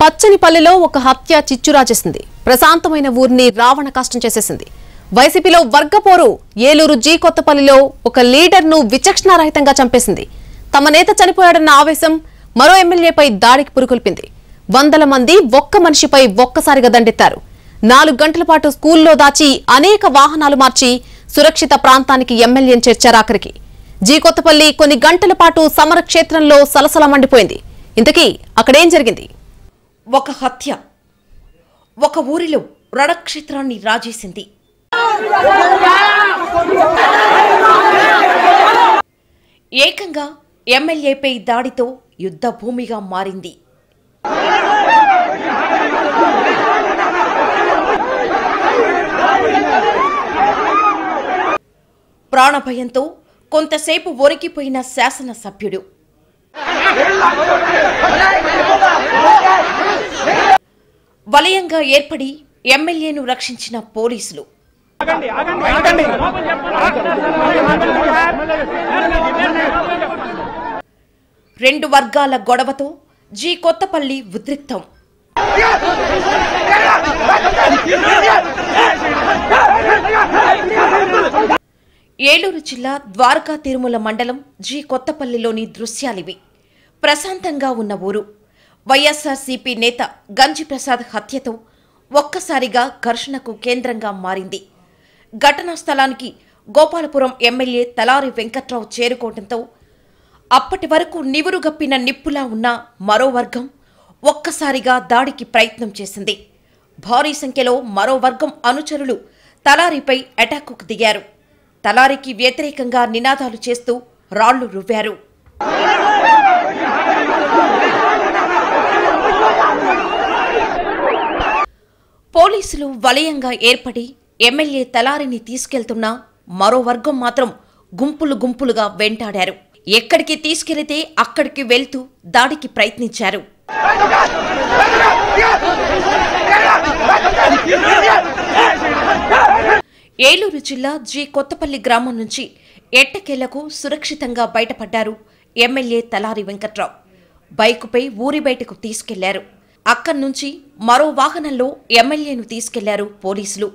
పచ్చని పల్లెలో ఒక హత్య చేసింది ప్రశాంతమైన ఊరిని రావణ కష్టం చేసేసింది వైసీపీలో వర్గపోరు ఏలూరు జీ కొత్తపల్లిలో ఒక లీడర్ను విచక్షణారహితంగా చంపేసింది తమ నేత చనిపోయాడన్న ఆవేశం మరో ఎమ్మెల్యేపై దాడికి పురుకొల్పింది వందల మంది ఒక్క మనిషిపై ఒక్కసారిగా దండెత్తారు నాలుగు గంటల పాటు స్కూల్లో దాచి అనేక వాహనాలు మార్చి సురక్షిత ప్రాంతానికి ఎమ్మెల్యే చేర్చారు ఆఖరికి జీ కొత్తపల్లి కొన్ని గంటల పాటు సమరక్షేత్రంలో సలసల మండిపోయింది ఇంతకీ అక్కడేం జరిగింది ఒక హత్య ఒక ఊరిలో రణక్షేత్రాన్ని రాజేసింది ఏకంగా ఎమ్మెల్యేపై దాడితో యుద్ధ భూమిగా మారింది ప్రాణభయంతో కొంతసేపు ఒరికిపోయిన శాసనసభ్యుడు వలయంగా ఏర్పడి ఎమ్మెల్యేను రక్షించిన పోలీసులు రెండు వర్గాల గొడవతో జీ కొత్తపల్లి ఉద్రిక్తం ఏలూరు జిల్లా ద్వారకా తిరుమల మండలం జీ కొత్తపల్లిలోని దృశ్యాలివి ప్రశాంతంగా ఉన్న ఊరు వైఎస్సార్సీపీ నేత గంజిప్రసాద్ హత్యతో ఒక్కసారిగా ఘర్షణకు కేంద్రంగా మారింది ఘటనా స్థలానికి గోపాలపురం ఎమ్మెల్యే తలారి వెంకట్రావు చేరుకోవడంతో అప్పటి వరకు నివురుగప్పిన నిప్పులా ఉన్న మరో వర్గం ఒక్కసారిగా దాడికి ప్రయత్నం చేసింది భారీ సంఖ్యలో మరో వర్గం అనుచరులు తలారిపై అటాకుకు దిగారు తలారికి వ్యతిరేకంగా నినాదాలు చేస్తూ రాళ్లు రువ్వారు పోలీసులు వలయంగా ఏర్పడి ఎమ్మెల్యే తలారిని తీసుకెళ్తున్నా మరో వర్గం మాత్రం గుంపులు గుంపులుగా వెంటాడారు ఎక్కడికి తీసుకెళితే అక్కడికి వెళ్తూ దాడికి ప్రయత్నించారు ఏలూరు జిల్లా జి కొత్తపల్లి గ్రామం నుంచి ఎట్టకేలకు సురక్షితంగా బయటపడ్డారు ఎమ్మెల్యే తలారి వెంకట్రావు బైకుపై ఊరి బయటకు తీసుకెళ్లారు అక్కడి నుంచి మరో వాహనంలో ఎమ్మెల్యేను తీసుకెళ్లారు పోలీసులు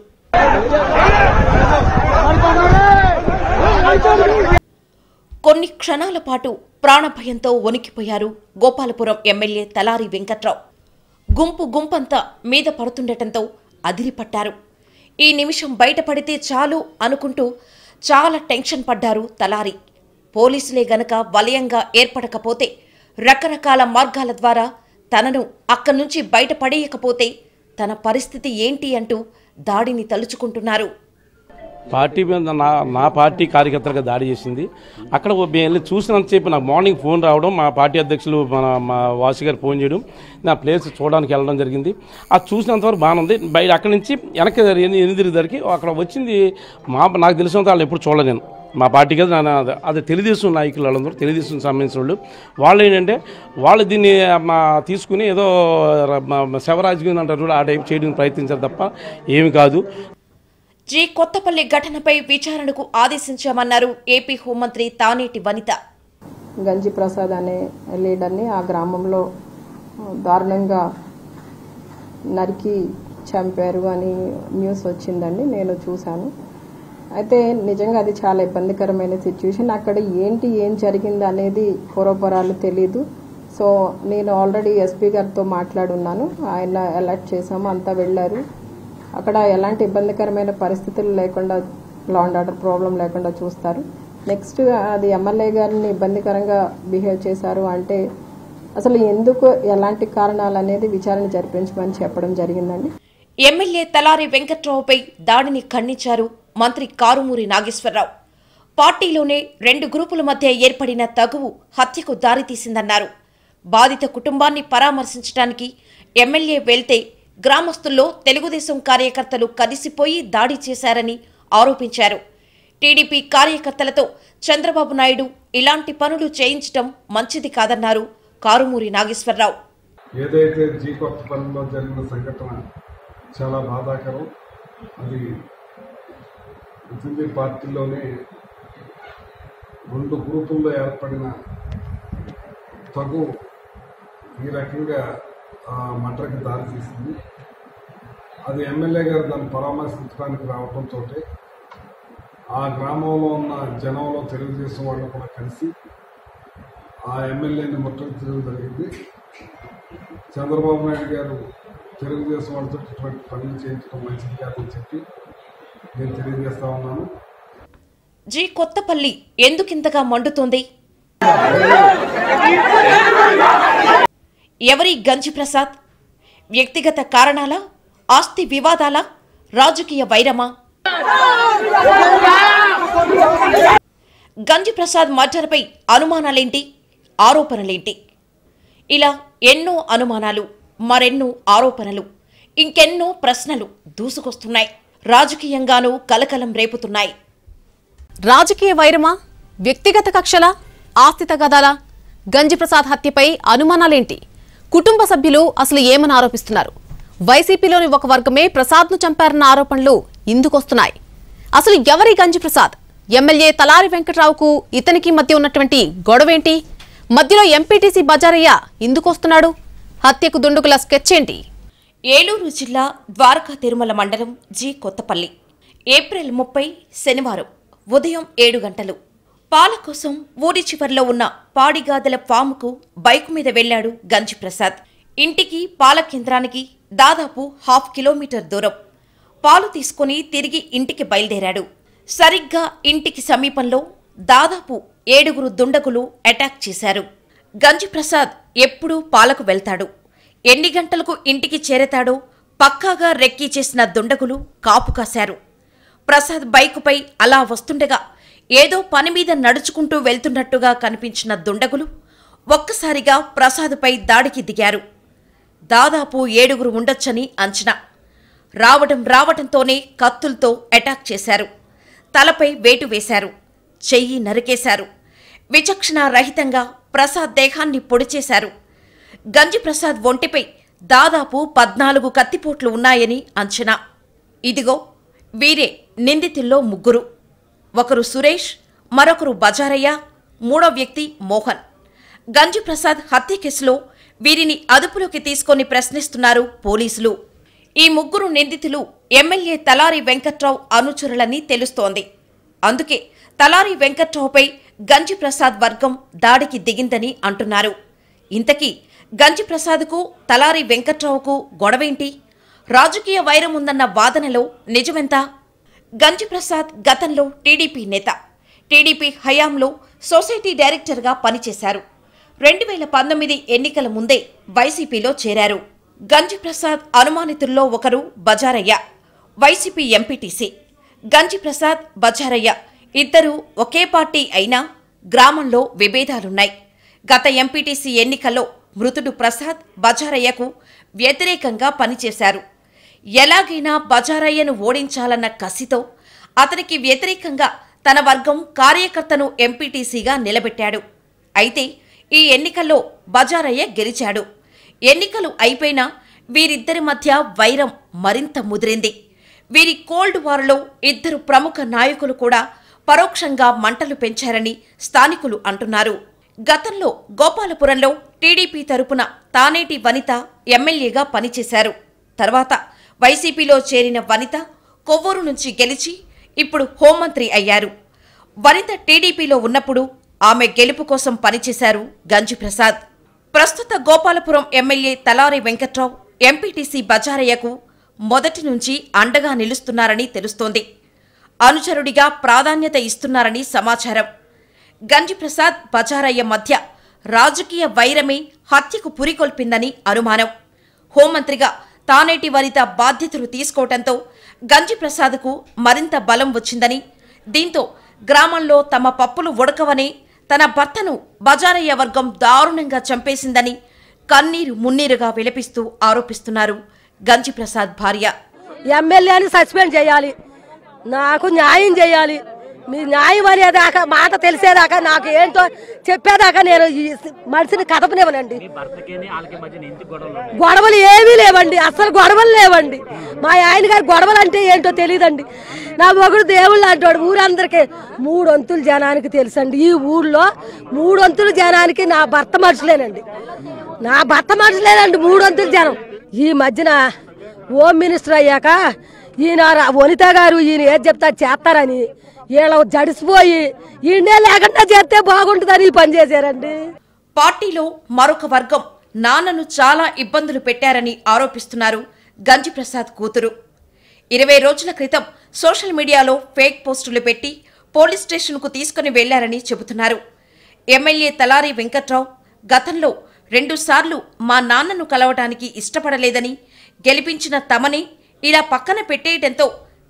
కొన్ని క్షణాల పాటు ప్రాణభయంతో వణికిపోయారు గోపాలపురం ఎమ్మెల్యే తలారి వెంకట్రావు గుంపు గుంపంతా మీద పడుతుండటంతో అదిరిపట్టారు ఈ నిమిషం బయటపడితే చాలు అనుకుంటూ చాలా టెన్షన్ పడ్డారు తలారి పోలీసులే గనక వలయంగా ఏర్పడకపోతే రకరకాల మార్గాల ద్వారా తనను అక్కడి నుంచి బయటపడేయకపోతే తన పరిస్థితి ఏంటి అంటూ దాడిని తలుచుకుంటున్నారు పార్టీ మీద నా నా పార్టీ కార్యకర్తలకు దాడి చేసింది అక్కడ వెళ్ళి చెప్పి నాకు మార్నింగ్ ఫోన్ రావడం మా పార్టీ అధ్యక్షులు మన మా వాసి గారు ఫోన్ చేయడం నా ప్లేస్ చూడడానికి వెళ్ళడం జరిగింది అది చూసినంతవరకు బాగుంది బయట అక్కడి నుంచి వెనక్కి ఎనిమిది అక్కడ వచ్చింది మా నాకు తెలిసినంత వాళ్ళు ఎప్పుడు చూడలేను మా పార్టీకి అది తెలుగుదేశం నాయకులు వాళ్ళందరూ తెలుగుదేశం సంబంధించిన వాళ్ళు వాళ్ళు ఏంటంటే వాళ్ళు దీన్ని మా తీసుకుని ఏదో శవరాజకీయం అంటారు ఆ టైప్ చేయడానికి ప్రయత్నించారు తప్ప ఏమి కాదు జీ కొత్తపల్లి ఘటనపై విచారణకు ఆదేశించామన్నారు ఏపీ హోంమంత్రి తానేటి వనిత గంజి ప్రసాద్ అనే లీడర్ని ఆ గ్రామంలో దారుణంగా నరికి చంపారు అని న్యూస్ వచ్చిందండి నేను చూశాను అయితే నిజంగా అది చాలా ఇబ్బందికరమైన సిచ్యువేషన్ అక్కడ ఏంటి ఏం జరిగింది అనేది పూర్వపరాలు తెలీదు సో నేను ఆల్రెడీ ఎస్పీ గారితో మాట్లాడున్నాను ఆయన అలర్ట్ చేశాము అంతా వెళ్ళారు అక్కడ ఎలాంటి ఇబ్బందికరమైన పరిస్థితులు లేకుండా లా అండ్ ఆర్డర్ ప్రాబ్లం లేకుండా చూస్తారు నెక్స్ట్ అది ఎమ్మెల్యే గారిని ఇబ్బందికరంగా బిహేవ్ చేశారు అంటే అసలు ఎందుకు ఎలాంటి కారణాలు అనేది విచారణ జరిపించమని చెప్పడం జరిగిందండి ఎమ్మెల్యే తలారి వెంకట్రావుపై దాడిని ఖండించారు మంత్రి కారుమూరి నాగేశ్వరరావు పార్టీలోనే రెండు గ్రూపుల మధ్య ఏర్పడిన తగువు హత్యకు దారితీసిందన్నారు బాధిత కుటుంబాన్ని పరామర్శించడానికి ఎమ్మెల్యే వెళ్తే గ్రామస్తుల్లో తెలుగుదేశం కార్యకర్తలు కలిసిపోయి దాడి చేశారని ఆరోపించారు టీడీపీ కార్యకర్తలతో చంద్రబాబు నాయుడు ఇలాంటి పనులు చేయించడం మంచిది కాదన్నారు కారుమూరి నాగేశ్వరరావు ఏదైతే జీ కొత్త పనుల్లో జరిగిన సంఘటన చాలా బాధాకరం అది ఎస్ఎన్జీ పార్టీలోనే రెండు గ్రూపుల్లో ఏర్పడిన తగు ఈ రకంగా మటర్కి దారి తీసింది అది ఎమ్మెల్యే గారు దాన్ని పరామర్శించడానికి రావడంతో ఆ గ్రామంలో ఉన్న జనంలో తెలుగుదేశం వాళ్ళు కూడా కలిసి ఆ ఎమ్మెల్యేని తీయడం జరిగింది చంద్రబాబు నాయుడు గారు తెలుగుదేశం వాళ్ళతో పనులు చేయించడం మంచిది కాదని చెప్పి జీ జి కొత్తపల్లి ఎందుకింతగా మండుతోంది ఎవరి గంజి ప్రసాద్ వ్యక్తిగత కారణాల ఆస్తి వివాదాల రాజకీయ వైరమా గంజి ప్రసాద్ మర్డర్పై అనుమానాలేంటి ఆరోపణలేంటి ఇలా ఎన్నో అనుమానాలు మరెన్నో ఆరోపణలు ఇంకెన్నో ప్రశ్నలు దూసుకొస్తున్నాయి రాజకీయంగానూ కలకలం రేపుతున్నాయి రాజకీయ వైరమా వ్యక్తిగత కక్షల ఆస్తి తగాదాల గంజిప్రసాద్ హత్యపై అనుమానాలేంటి కుటుంబ సభ్యులు అసలు ఏమని ఆరోపిస్తున్నారు వైసీపీలోని ఒక వర్గమే ప్రసాద్ను చంపారన్న ఆరోపణలు ఇందుకొస్తున్నాయి అసలు ఎవరి గంజిప్రసాద్ ఎమ్మెల్యే తలారి వెంకట్రావుకు ఇతనికి మధ్య ఉన్నటువంటి గొడవేంటి మధ్యలో ఎంపీటీసీ బజారయ్య ఇందుకొస్తున్నాడు హత్యకు దుండుకుల స్కెచ్ ఏంటి ఏలూరు జిల్లా ద్వారకా తిరుమల మండలం జి కొత్తపల్లి ఏప్రిల్ ముప్పై శనివారం ఉదయం ఏడు గంటలు పాల కోసం ఊరి చివరిలో ఉన్న పాడిగాదల ఫాముకు బైక్ మీద వెళ్లాడు గంజి ప్రసాద్ ఇంటికి పాల కేంద్రానికి దాదాపు హాఫ్ కిలోమీటర్ దూరం పాలు తీసుకుని తిరిగి ఇంటికి బయలుదేరాడు సరిగ్గా ఇంటికి సమీపంలో దాదాపు ఏడుగురు దుండగులు అటాక్ చేశారు గంజి ప్రసాద్ ఎప్పుడూ పాలకు వెళ్తాడు ఎన్ని గంటలకు ఇంటికి చేరతాడో పక్కాగా రెక్కీ చేసిన దుండగులు కాపు కాశారు ప్రసాద్ బైకుపై అలా వస్తుండగా ఏదో పని మీద నడుచుకుంటూ వెళ్తున్నట్టుగా కనిపించిన దుండగులు ఒక్కసారిగా ప్రసాద్పై దాడికి దిగారు దాదాపు ఏడుగురు ఉండొచ్చని అంచనా రావడం రావటంతోనే కత్తులతో అటాక్ చేశారు తలపై వేటు వేశారు చెయ్యి నరికేశారు విచక్షణ రహితంగా ప్రసాద్ దేహాన్ని పొడిచేశారు గంజిప్రసాద్ ఒంటిపై దాదాపు పద్నాలుగు కత్తిపోట్లు ఉన్నాయని అంచనా ఇదిగో వీరే నిందితుల్లో ముగ్గురు ఒకరు సురేష్ మరొకరు బజారయ్య మూడో వ్యక్తి మోహన్ గంజిప్రసాద్ హత్య కేసులో వీరిని అదుపులోకి తీసుకొని ప్రశ్నిస్తున్నారు పోలీసులు ఈ ముగ్గురు నిందితులు ఎమ్మెల్యే తలారి వెంకట్రావు అనుచరులని తెలుస్తోంది అందుకే తలారి వెంకట్రావుపై గంజిప్రసాద్ వర్గం దాడికి దిగిందని అంటున్నారు ఇంతకీ గంజి ప్రసాద్కు తలారి వెంకట్రావుకు గొడవేంటి రాజకీయ వైరం ఉందన్న వాదనలో నిజమెంత గంజి ప్రసాద్ గతంలో టీడీపీ నేత టీడీపీ హయాంలో సొసైటీ డైరెక్టర్గా పనిచేశారు రెండు వేల పంతొమ్మిది ఎన్నికల ముందే వైసీపీలో చేరారు గంజి ప్రసాద్ అనుమానితుల్లో ఒకరు బజారయ్య వైసీపీ ఎంపీటీసీ గంజి ప్రసాద్ బజారయ్య ఇద్దరూ ఒకే పార్టీ అయినా గ్రామంలో విభేదాలున్నాయి గత ఎంపీటీసీ ఎన్నికల్లో మృతుడు ప్రసాద్ బజారయ్యకు వ్యతిరేకంగా పనిచేశారు ఎలాగైనా బజారయ్యను ఓడించాలన్న కసితో అతనికి వ్యతిరేకంగా తన వర్గం కార్యకర్తను ఎంపీటీసీగా నిలబెట్టాడు అయితే ఈ ఎన్నికల్లో బజారయ్య గెలిచాడు ఎన్నికలు అయిపోయినా వీరిద్దరి మధ్య వైరం మరింత ముదిరింది వీరి కోల్డ్ వార్లో ఇద్దరు ప్రముఖ నాయకులు కూడా పరోక్షంగా మంటలు పెంచారని స్థానికులు అంటున్నారు గతంలో గోపాలపురంలో టీడీపీ తరపున తానేటి వనిత ఎమ్మెల్యేగా పనిచేశారు తర్వాత వైసీపీలో చేరిన వనిత కొవ్వూరు నుంచి గెలిచి ఇప్పుడు హోంమంత్రి అయ్యారు వనిత టీడీపీలో ఉన్నప్పుడు ఆమె గెలుపు కోసం పనిచేశారు గంజిప్రసాద్ ప్రస్తుత గోపాలపురం ఎమ్మెల్యే తలారి వెంకట్రావు ఎంపీటీసీ బజారయ్యకు మొదటి నుంచి అండగా నిలుస్తున్నారని తెలుస్తోంది అనుచరుడిగా ప్రాధాన్యత ఇస్తున్నారని సమాచారం గంజిప్రసాద్ బజారయ్య మధ్య రాజకీయ వైరమే హత్యకు పురికొల్పిందని అనుమానం హోంమంత్రిగా తానేటి వనిత బాధ్యతలు తీసుకోవడంతో గంజిప్రసాద్కు మరింత బలం వచ్చిందని దీంతో గ్రామంలో తమ పప్పులు ఉడకవని తన భర్తను బజారయ్య వర్గం దారుణంగా చంపేసిందని కన్నీరు మున్నీరుగా విలపిస్తూ ఆరోపిస్తున్నారు గంజిప్రసాద్ భార్య ఎమ్మెల్యేని సస్పెండ్ చేయాలి నాకు న్యాయం చేయాలి మీ న్యాయం అనేదాకా మాట తెలిసేదాకా నాకు ఏంటో చెప్పేదాకా నేను ఈ మనిషిని కథపనివ్వనండి గొడవలు ఏమీ లేవండి అసలు గొడవలు లేవండి మా ఆయన గారు గొడవలు అంటే ఏంటో తెలియదండి నా ఒకడు దేవుళ్ళు అంటాడు ఊరందరికీ మూడొంతులు జనానికి తెలుసండి ఈ ఊళ్ళో మూడొంతులు జనానికి నా భర్త మనుషులేనండి నా భర్త మనుషులేనండి మూడొంతుల జనం ఈ మధ్యన హోమ్ మినిస్టర్ అయ్యాక ఈయన వనిత గారు ఈయన ఏది చెప్తా చేస్తారని ఏళ్ళ జడిసిపోయి ఈ లేకుండా చేస్తే బాగుంటుందని పని చేశారండి పార్టీలో మరొక వర్గం నాన్నను చాలా ఇబ్బందులు పెట్టారని ఆరోపిస్తున్నారు గంజిప్రసాద్ కూతురు ఇరవై రోజుల క్రితం సోషల్ మీడియాలో ఫేక్ పోస్టులు పెట్టి పోలీస్ స్టేషన్కు తీసుకుని వెళ్లారని చెబుతున్నారు ఎమ్మెల్యే తలారి వెంకట్రావు గతంలో రెండుసార్లు మా నాన్నను కలవటానికి ఇష్టపడలేదని గెలిపించిన తమని ఇలా పక్కన పెట్టేయటంతో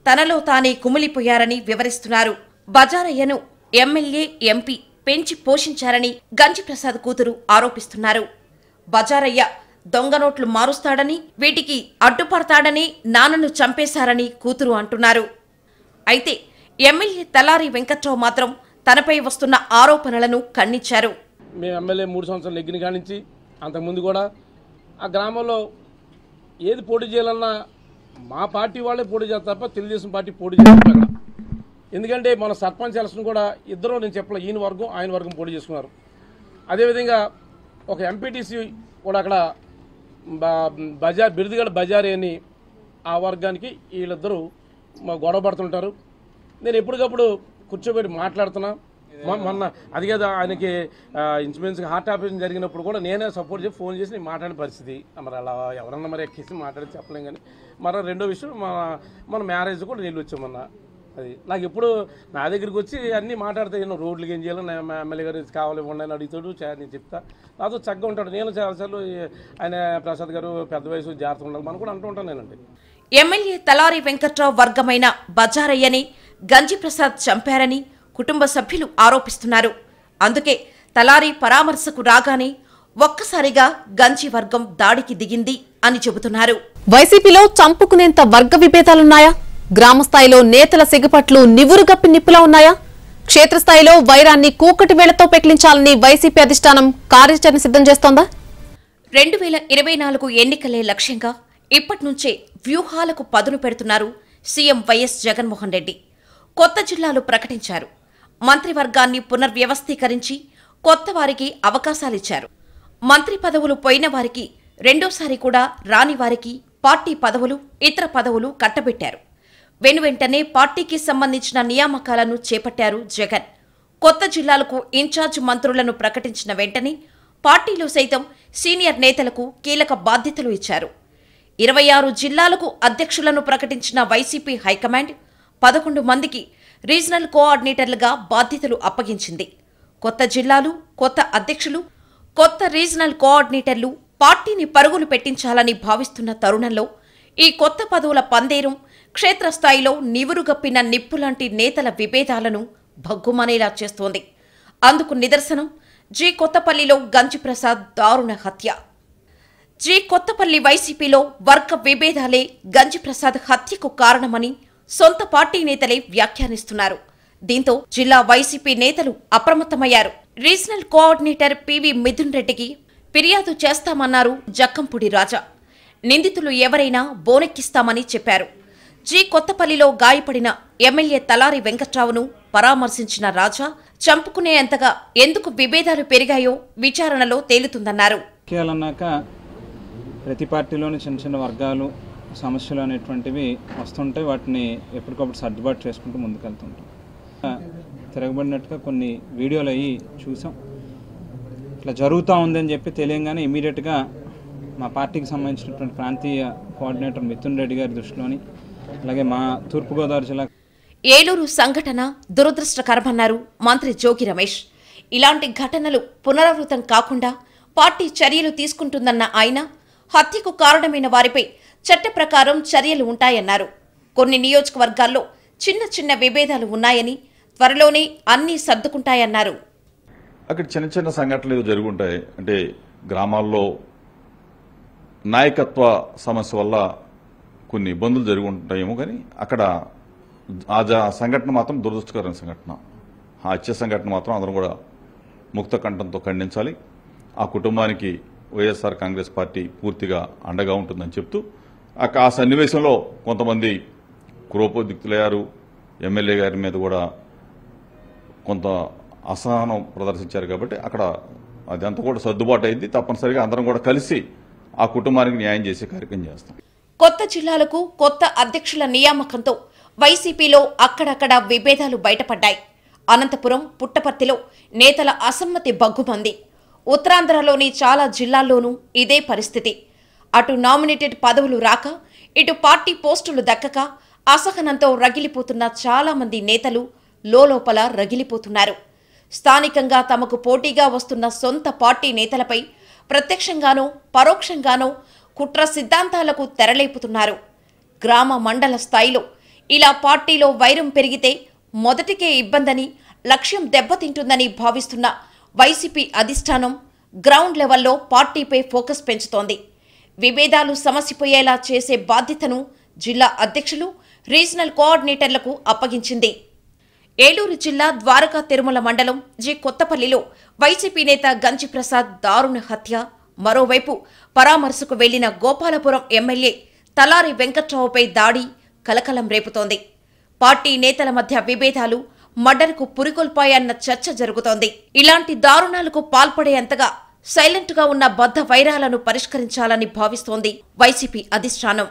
తనలో తానే కుమిలిపోయారని వివరిస్తున్నారు బజారయ్యను ఎమ్మెల్యే ఎంపీ పెంచి పోషించారని గంజిప్రసాద్ కూతురు ఆరోపిస్తున్నారు బజారయ్య దొంగ నోట్లు మారుస్తాడని వీటికి అడ్డుపడతాడని నాన్నను చంపేశారని కూతురు అంటున్నారు అయితే ఎమ్మెల్యే తలారి వెంకట్రావు మాత్రం తనపై వస్తున్న ఆరోపణలను ఖండించారు మేము ఎమ్మెల్యే మూడు సంవత్సరాలు ఎగ్గిన కానించి అంతకుముందు కూడా ఆ గ్రామంలో ఏది పోటీ చేయాలన్నా మా పార్టీ వాళ్ళే పోటీ చేస్తారు తప్ప తెలుగుదేశం పార్టీ పోటీ చేస్తారు ఎందుకంటే మన సర్పంచ్ ఎలక్షన్ కూడా ఇద్దరు నేను చెప్పలే ఈయన వర్గం ఆయన వర్గం పోటీ చేసుకున్నారు అదేవిధంగా ఒక ఎంపీటీసీ కూడా అక్కడ బజార్ బిరుదుగడ బజారీ అని ఆ వర్గానికి వీళ్ళిద్దరూ గొడవ పడుతుంటారు నేను ఎప్పటికప్పుడు కూర్చోబెట్టి మాట్లాడుతున్నా మొన్న అది కదా ఆయనకి ఇంచుమించుగా హార్ట్ ఆపరేషన్ జరిగినప్పుడు కూడా నేనే సపోర్ట్ చేసి ఫోన్ చేసి నేను మాట్లాడిన పరిస్థితి మరి అలా ఎవరన్నా మరి ఎక్కేసి మాట్లాడి చెప్పలేం కానీ మరి రెండో విషయం మన మన మ్యారేజ్ కూడా నీళ్ళు మొన్న అది నాకు ఎప్పుడు నా దగ్గరికి వచ్చి అన్నీ మాట్లాడతాయి నేను రోడ్లు ఏం చేయాలి నేను ఎమ్మెల్యే గారు కావాలి ఇవ్వండి అని అడుగుతాడు నేను చెప్తా నాతో చక్కగా ఉంటాడు నేను చాలాసార్లు ఆయన ప్రసాద్ గారు పెద్ద వయసు జాగ్రత్త ఉండాలి మనం కూడా అంటూ ఉంటాను నేనండి ఎమ్మెల్యే తలారి వెంకట్రావు వర్గమైన బజారయ్యని గంజి ప్రసాద్ చంపారని కుటుంబ సభ్యులు ఆరోపిస్తున్నారు అందుకే తలారి పరామర్శకు రాగానే ఒక్కసారిగా గంజి వర్గం దాడికి దిగింది అని చెబుతున్నారు వైసీపీలో చంపుకునేంత వర్గ విభేదాలున్నాయా గ్రామస్థాయిలో నేతల సిగపట్లు నివురుగప్పి నిప్పులా ఉన్నాయా క్షేత్రస్థాయిలో వైరాన్ని కూకటి వేళతో పెకిలించాలని వైసీపీ అధిష్టానం కార్యాచరణ సిద్ధం చేస్తోందా రెండు వేల ఇరవై నాలుగు ఎన్నికలే లక్ష్యంగా ఇప్పటి నుంచే వ్యూహాలకు పదును పెడుతున్నారు సీఎం వైఎస్ జగన్మోహన్ రెడ్డి కొత్త జిల్లాలు ప్రకటించారు మంత్రివర్గాన్ని పునర్వ్యవస్థీకరించి కొత్త వారికి అవకాశాలిచ్చారు మంత్రి పదవులు పోయిన వారికి రెండోసారి కూడా రాని వారికి పార్టీ పదవులు ఇతర పదవులు కట్టబెట్టారు వెనువెంటనే పార్టీకి సంబంధించిన నియామకాలను చేపట్టారు జగన్ కొత్త జిల్లాలకు ఇన్ఛార్జ్ మంత్రులను ప్రకటించిన వెంటనే పార్టీలు సైతం సీనియర్ నేతలకు కీలక బాధ్యతలు ఇచ్చారు ఇరవై ఆరు జిల్లాలకు అధ్యక్షులను ప్రకటించిన వైసీపీ హైకమాండ్ పదకొండు మందికి రీజనల్ కోఆర్డినేటర్లుగా బాధ్యతలు అప్పగించింది కొత్త జిల్లాలు కొత్త అధ్యక్షులు కొత్త రీజనల్ కోఆర్డినేటర్లు పార్టీని పరుగులు పెట్టించాలని భావిస్తున్న తరుణంలో ఈ కొత్త పదవుల పందేరం క్షేత్రస్థాయిలో నివురుగప్పిన నిప్పులాంటి నేతల విభేదాలను భగ్గుమనేలా చేస్తోంది అందుకు నిదర్శనం జి కొత్తపల్లిలో గంజిప్రసాద్ దారుణ హత్య జి కొత్తపల్లి వైసీపీలో వర్గ విభేదాలే గంజిప్రసాద్ హత్యకు కారణమని సొంత పార్టీ నేతలే వ్యాఖ్యానిస్తున్నారు దీంతో జిల్లా వైసీపీ నేతలు అప్రమత్తమయ్యారు రీజనల్ కోఆర్డినేటర్ పివి మిథున్ రెడ్డికి ఫిర్యాదు చేస్తామన్నారు జక్కంపూడి రాజా నిందితులు ఎవరైనా బోనెక్కిస్తామని చెప్పారు జి కొత్తపల్లిలో గాయపడిన ఎమ్మెల్యే తలారి వెంకట్రావును పరామర్శించిన రాజా చంపుకునేంతగా ఎందుకు విభేదాలు పెరిగాయో విచారణలో తేలుతుందన్నారు ప్రతి పార్టీలోని చిన్న చిన్న వర్గాలు సమస్యలు అనేటువంటివి వస్తుంటాయి వాటిని ఎప్పటికప్పుడు సర్దుబాటు చేసుకుంటూ ముందుకెళ్తుంటాం తిరగబడినట్టుగా కొన్ని వీడియోలు అవి చూసాం ఇట్లా జరుగుతూ ఉందని చెప్పి తెలియంగానే ఇమీడియట్గా మా పార్టీకి సంబంధించినటువంటి ప్రాంతీయ కోఆర్డినేటర్ మిథున్ రెడ్డి గారి దృష్టిలోని అలాగే మా తూర్పుగోదావరి జిల్లా ఏలూరు సంఘటన దురదృష్టకరమన్నారు మంత్రి జోగి రమేష్ ఇలాంటి ఘటనలు పునరావృతం కాకుండా పార్టీ చర్యలు తీసుకుంటుందన్న ఆయన హత్యకు కారణమైన వారిపై చట్ట ప్రకారం చర్యలు ఉంటాయన్నారు కొన్ని నియోజకవర్గాల్లో చిన్న చిన్న విభేదాలు ఉన్నాయని త్వరలోనే అన్ని సర్దుకుంటాయన్నారు అక్కడ చిన్న చిన్న సంఘటనలు జరుగుంటాయి అంటే గ్రామాల్లో నాయకత్వ సమస్య వల్ల కొన్ని ఇబ్బందులు జరిగి ఉంటాయేమో కానీ అక్కడ ఆ సంఘటన మాత్రం దురదృష్టకరమైన సంఘటన ఆ హత్య సంఘటన మాత్రం అందరం కూడా ముక్త కంఠంతో ఖండించాలి ఆ కుటుంబానికి వైఎస్ఆర్ కాంగ్రెస్ పార్టీ పూర్తిగా అండగా ఉంటుందని చెప్తూ ఆ సన్నివేశంలో కొంతమంది క్రోపోద్యుక్తులయ్యారు ఎమ్మెల్యే గారి మీద కూడా కొంత అసహనం ప్రదర్శించారు కాబట్టి అక్కడ అదంతా కూడా సర్దుబాటు అయింది తప్పనిసరిగా అందరం కూడా కలిసి ఆ కుటుంబానికి న్యాయం చేసే కార్యక్రమం చేస్తాం కొత్త జిల్లాలకు కొత్త అధ్యక్షుల నియామకంతో వైసీపీలో అక్కడక్కడ విభేదాలు బయటపడ్డాయి అనంతపురం పుట్టపర్తిలో నేతల అసమ్మతి బగ్గుమంది ఉత్తరాంధ్రలోని చాలా జిల్లాల్లోనూ ఇదే పరిస్థితి అటు నామినేటెడ్ పదవులు రాక ఇటు పార్టీ పోస్టులు దక్కక అసహనంతో రగిలిపోతున్న చాలామంది నేతలు లోపల రగిలిపోతున్నారు స్థానికంగా తమకు పోటీగా వస్తున్న సొంత పార్టీ నేతలపై ప్రత్యక్షంగానో పరోక్షంగానో కుట్ర సిద్ధాంతాలకు తెరలేపుతున్నారు గ్రామ మండల స్థాయిలో ఇలా పార్టీలో వైరం పెరిగితే మొదటికే ఇబ్బందని లక్ష్యం దెబ్బతింటుందని భావిస్తున్న వైసీపీ అధిష్టానం గ్రౌండ్ లెవెల్లో పార్టీపై ఫోకస్ పెంచుతోంది విభేదాలు సమసిపోయేలా చేసే బాధ్యతను జిల్లా అధ్యక్షులు రీజనల్ కోఆర్డినేటర్లకు అప్పగించింది ఏలూరు జిల్లా ద్వారకా తిరుమల మండలం జి కొత్తపల్లిలో వైసీపీ నేత గంజి ప్రసాద్ దారుణ హత్య మరోవైపు పరామర్శకు వెళ్లిన గోపాలపురం ఎమ్మెల్యే తలారి వెంకట్రావుపై దాడి కలకలం రేపుతోంది పార్టీ నేతల మధ్య విభేదాలు మర్డర్కు పురికొల్పాయన్న చర్చ జరుగుతోంది ఇలాంటి దారుణాలకు పాల్పడేంతగా సైలెంట్ గా ఉన్న బద్ద వైరాలను పరిష్కరించాలని భావిస్తోంది వైసీపీ అధిష్టానం